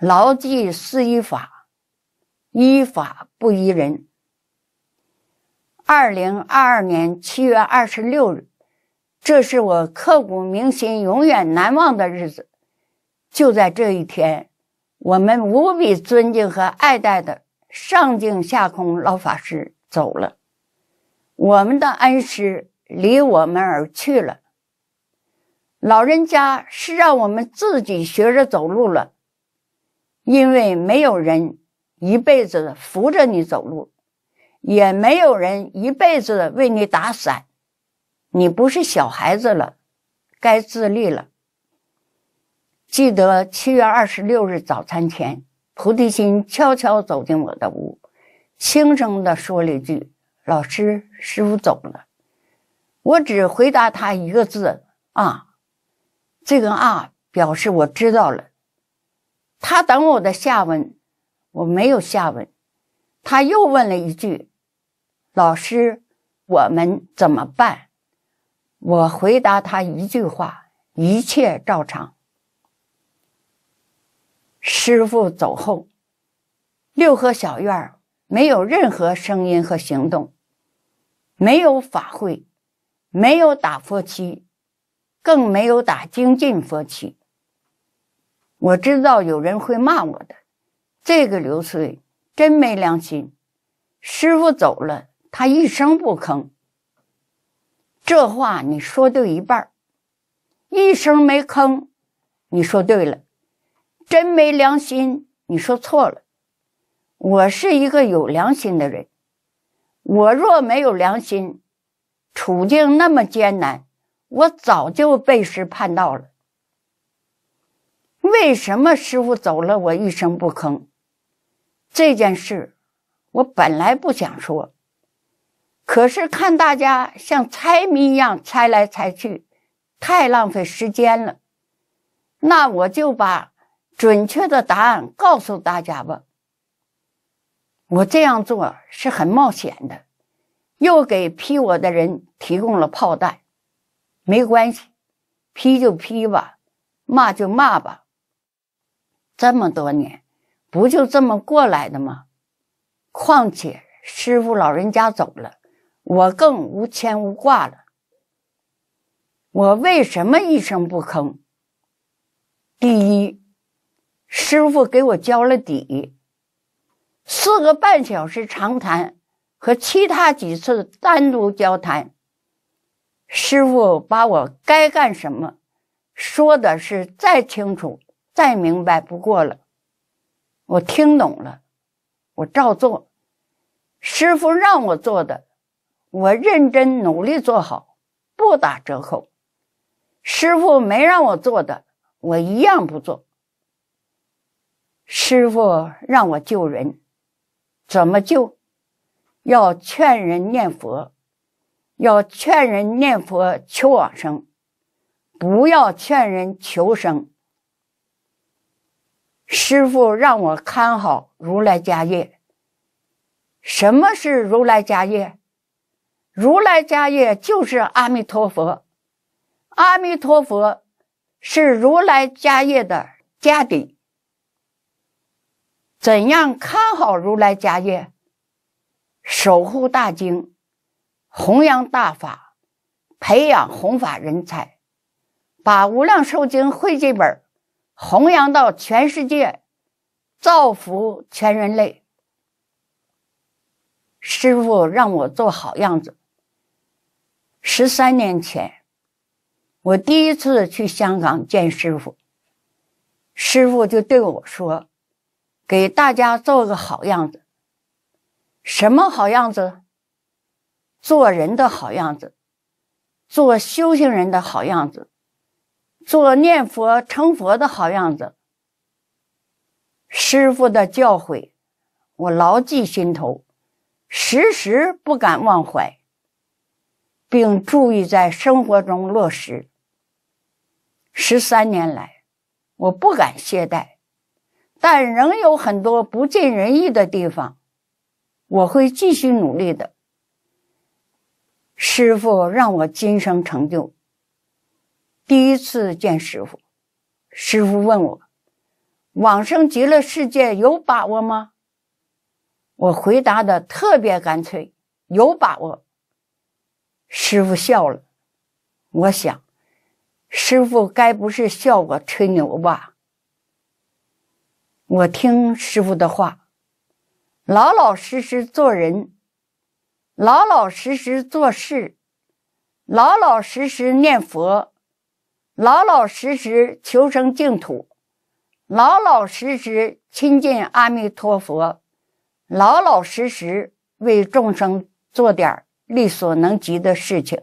牢记四依法，依法不依人。二零二二年七月二十六日，这是我刻骨铭心、永远难忘的日子。就在这一天，我们无比尊敬和爱戴的上净下空老法师走了，我们的恩师离我们而去了。老人家是让我们自己学着走路了。因为没有人一辈子扶着你走路，也没有人一辈子为你打伞，你不是小孩子了，该自立了。记得七月二十六日早餐前，菩提心悄悄走进我的屋，轻声地说了一句：“老师，师傅走了。”我只回答他一个字：“啊。”这个“啊”表示我知道了。他等我的下文，我没有下文，他又问了一句：“老师，我们怎么办？”我回答他一句话：“一切照常。”师傅走后，六合小院没有任何声音和行动，没有法会，没有打佛七，更没有打精进佛七。我知道有人会骂我的，这个刘翠真没良心。师傅走了，他一声不吭。这话你说对一半儿，一声没吭，你说对了，真没良心。你说错了，我是一个有良心的人。我若没有良心，处境那么艰难，我早就背师叛道了。为什么师傅走了，我一声不吭？这件事我本来不想说，可是看大家像猜谜一样猜来猜去，太浪费时间了。那我就把准确的答案告诉大家吧。我这样做是很冒险的，又给批我的人提供了炮弹。没关系，批就批吧，骂就骂吧。这么多年，不就这么过来的吗？况且师傅老人家走了，我更无牵无挂了。我为什么一声不吭？第一，师傅给我交了底，四个半小时长谈和其他几次单独交谈，师傅把我该干什么，说的是再清楚。再明白不过了，我听懂了，我照做。师傅让我做的，我认真努力做好，不打折扣。师傅没让我做的，我一样不做。师傅让我救人，怎么救？要劝人念佛，要劝人念佛求往生，不要劝人求生。师傅让我看好如来家业。什么是如来家业？如来家业就是阿弥陀佛。阿弥陀佛是如来家业的家底。怎样看好如来家业？守护大经，弘扬大法，培养弘法人才，把无量寿经汇集本弘扬到全世界，造福全人类。师傅让我做好样子。十三年前，我第一次去香港见师傅，师傅就对我说：“给大家做个好样子。什么好样子？做人的好样子，做修行人的好样子。”做念佛成佛的好样子。师傅的教诲，我牢记心头，时时不敢忘怀，并注意在生活中落实。十三年来，我不敢懈怠，但仍有很多不尽人意的地方，我会继续努力的。师傅让我今生成就。第一次见师傅，师傅问我：“往生极乐世界有把握吗？”我回答的特别干脆：“有把握。”师傅笑了。我想，师傅该不是笑我吹牛吧？我听师傅的话，老老实实做人，老老实实做事，老老实实念佛。老老实实求生净土，老老实实亲近阿弥陀佛，老老实实为众生做点力所能及的事情。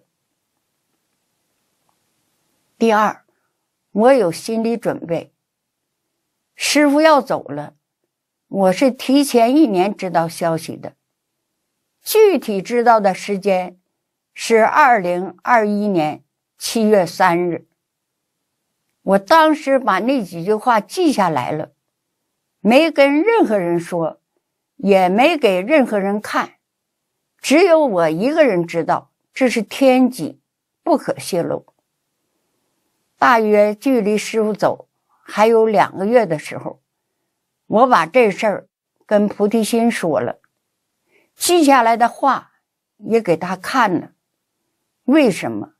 第二，我有心理准备。师傅要走了，我是提前一年知道消息的，具体知道的时间是二零二一年七月三日。我当时把那几句话记下来了，没跟任何人说，也没给任何人看，只有我一个人知道，这是天机，不可泄露。大约距离师傅走还有两个月的时候，我把这事儿跟菩提心说了，记下来的话也给他看了。为什么？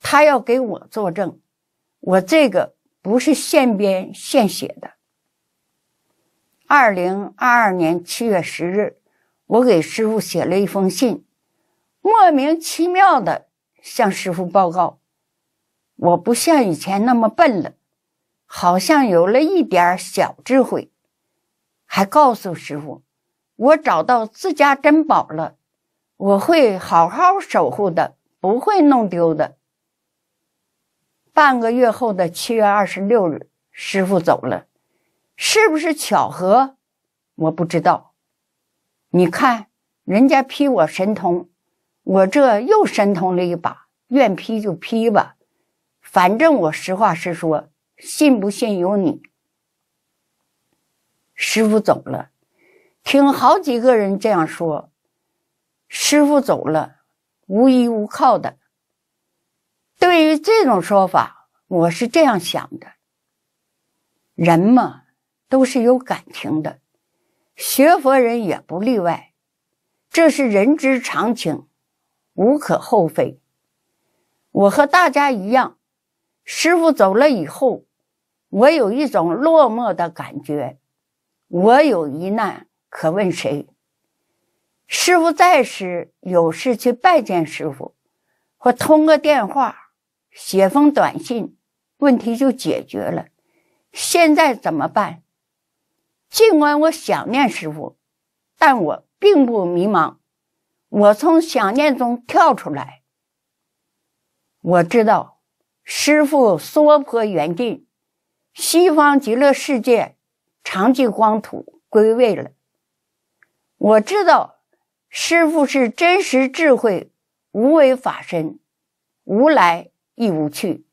他要给我作证。我这个不是现编现写的。二零二二年七月十日，我给师傅写了一封信，莫名其妙的向师傅报告，我不像以前那么笨了，好像有了一点小智慧，还告诉师傅，我找到自家珍宝了，我会好好守护的，不会弄丢的。半个月后的七月二十六日，师傅走了，是不是巧合？我不知道。你看，人家批我神通，我这又神通了一把，愿批就批吧，反正我实话实说，信不信由你。师傅走了，听好几个人这样说，师傅走了，无依无靠的。对于这种说法，我是这样想的：人嘛，都是有感情的，学佛人也不例外，这是人之常情，无可厚非。我和大家一样，师傅走了以后，我有一种落寞的感觉。我有一难，可问谁？师傅在时，有事去拜见师傅，或通个电话。写封短信，问题就解决了。现在怎么办？尽管我想念师傅，但我并不迷茫。我从想念中跳出来。我知道，师傅娑婆缘尽，西方极乐世界，长寂光土归位了。我知道，师傅是真实智慧，无为法身，无来。亦无去，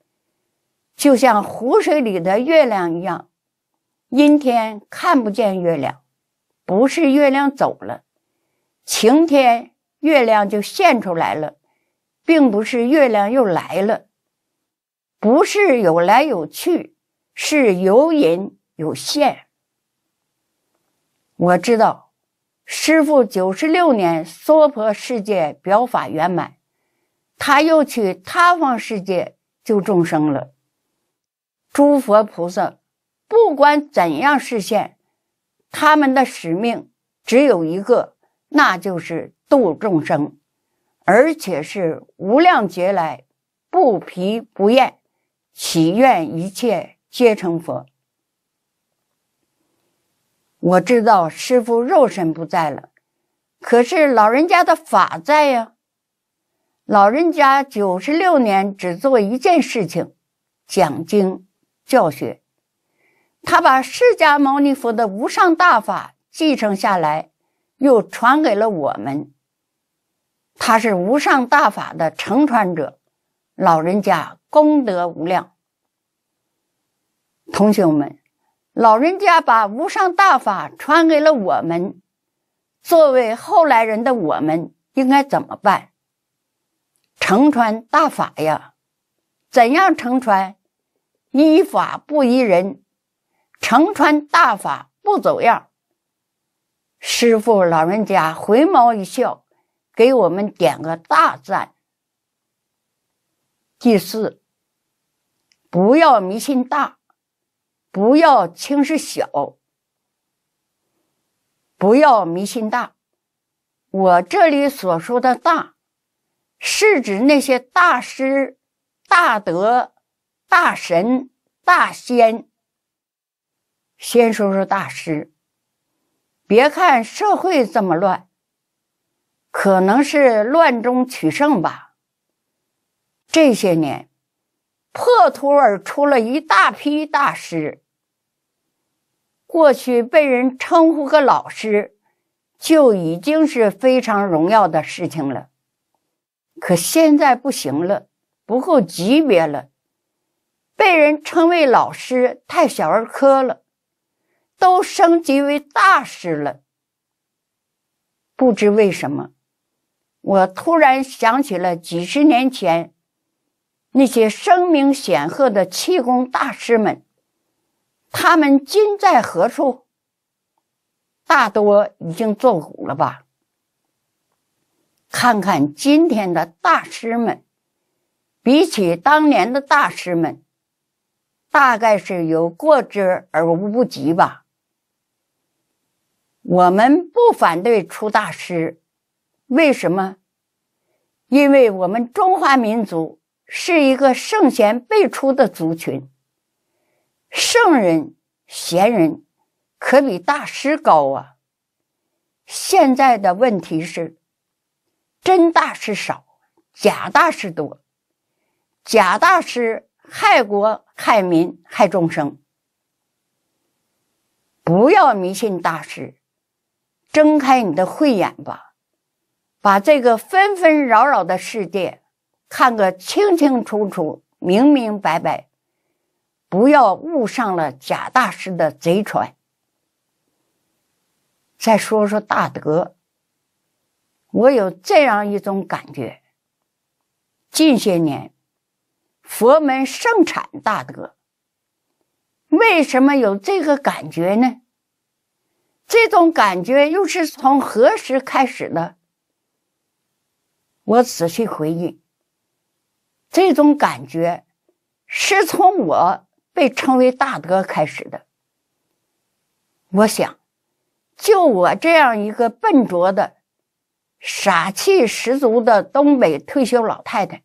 就像湖水里的月亮一样。阴天看不见月亮，不是月亮走了；晴天月亮就现出来了，并不是月亮又来了。不是有来有去，是有隐有现。我知道，师父九十六年娑婆世界表法圆满。他又去他方世界救众生了。诸佛菩萨不管怎样实现他们的使命，只有一个，那就是度众生，而且是无量劫来不疲不厌，祈愿一切皆成佛。我知道师傅肉身不在了，可是老人家的法在呀。老人家九十六年只做一件事情，讲经教学。他把释迦牟尼佛的无上大法继承下来，又传给了我们。他是无上大法的承传者，老人家功德无量。同学们，老人家把无上大法传给了我们，作为后来人的我们应该怎么办？乘船大法呀，怎样乘船？依法不依人，乘船大法不走样。师傅老人家回眸一笑，给我们点个大赞。第四，不要迷信大，不要轻视小，不要迷信大。我这里所说的“大”。是指那些大师、大德、大神、大仙。先说说大师。别看社会这么乱，可能是乱中取胜吧。这些年，破土而出了一大批大师。过去被人称呼个老师，就已经是非常荣耀的事情了。可现在不行了，不够级别了，被人称为老师太小儿科了，都升级为大师了。不知为什么，我突然想起了几十年前那些声名显赫的气功大师们，他们今在何处？大多已经作古了吧？看看今天的大师们，比起当年的大师们，大概是有过之而无不及吧。我们不反对出大师，为什么？因为我们中华民族是一个圣贤辈出的族群，圣人、贤人，可比大师高啊。现在的问题是。真大师少，假大师多。假大师害国害民害众生，不要迷信大师，睁开你的慧眼吧，把这个纷纷扰扰的世界看个清清楚楚、明明白白，不要误上了假大师的贼船。再说说大德。我有这样一种感觉。近些年，佛门盛产大德。为什么有这个感觉呢？这种感觉又是从何时开始的？我仔细回忆，这种感觉是从我被称为大德开始的。我想，就我这样一个笨拙的。傻气十足的东北退休老太太，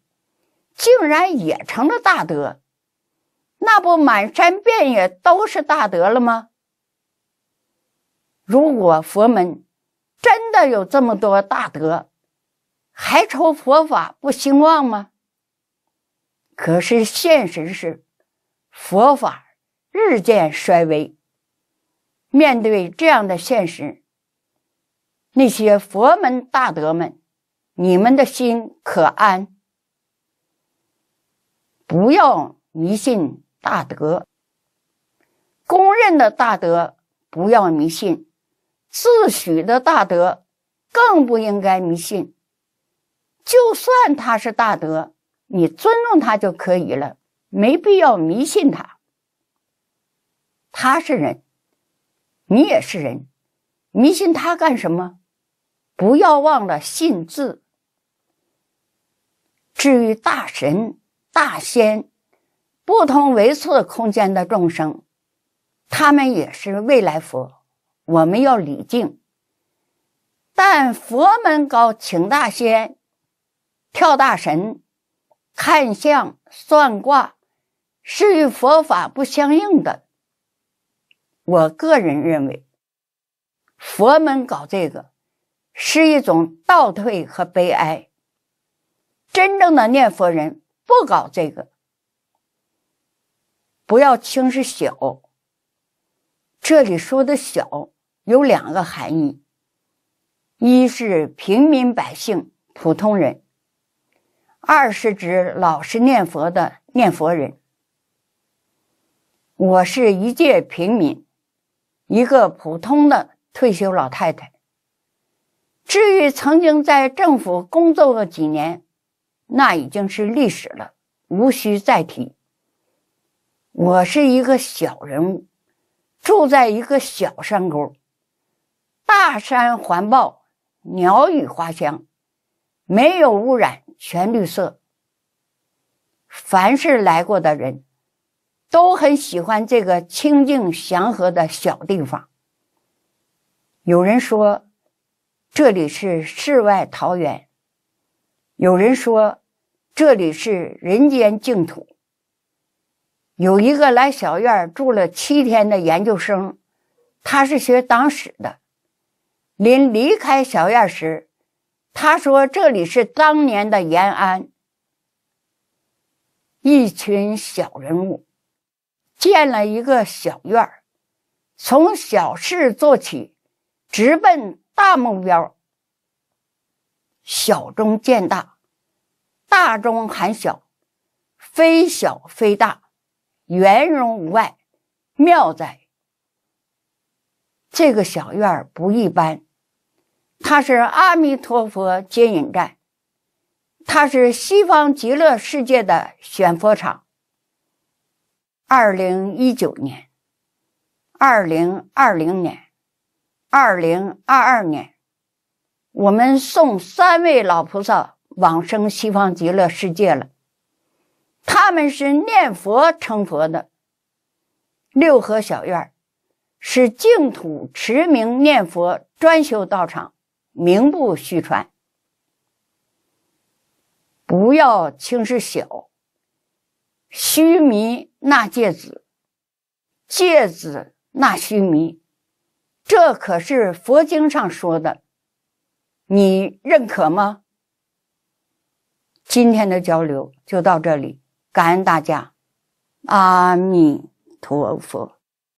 竟然也成了大德，那不满山遍野都是大德了吗？如果佛门真的有这么多大德，还愁佛法不兴旺吗？可是现实是，佛法日渐衰微。面对这样的现实。那些佛门大德们，你们的心可安？不要迷信大德，公认的大德不要迷信，自诩的大德更不应该迷信。就算他是大德，你尊重他就可以了，没必要迷信他。他是人，你也是人，迷信他干什么？不要忘了“信”字。至于大神、大仙，不同维次空间的众生，他们也是未来佛。我们要礼敬。但佛门搞请大仙、跳大神、看相、算卦，是与佛法不相应的。我个人认为，佛门搞这个。是一种倒退和悲哀。真正的念佛人不搞这个，不要轻视小。这里说的小有两个含义：一是平民百姓、普通人；二是指老实念佛的念佛人。我是一介平民，一个普通的退休老太太。至于曾经在政府工作过几年，那已经是历史了，无需再提。我是一个小人物，住在一个小山沟，大山环抱，鸟语花香，没有污染，全绿色。凡是来过的人，都很喜欢这个清静祥和的小地方。有人说。这里是世外桃源，有人说这里是人间净土。有一个来小院住了七天的研究生，他是学党史的，临离开小院时，他说这里是当年的延安，一群小人物，建了一个小院从小事做起，直奔。大目标，小中见大，大中含小，非小非大，圆融无碍，妙哉！这个小院不一般，它是阿弥陀佛接引站，它是西方极乐世界的选佛场。二零一九年，二零二零年。二零二二年，我们送三位老菩萨往生西方极乐世界了。他们是念佛成佛的。六合小院是净土驰名念佛专修道场，名不虚传。不要轻视小。须弥那戒子，戒子那须弥。这可是佛经上说的，你认可吗？今天的交流就到这里，感恩大家，阿弥陀佛。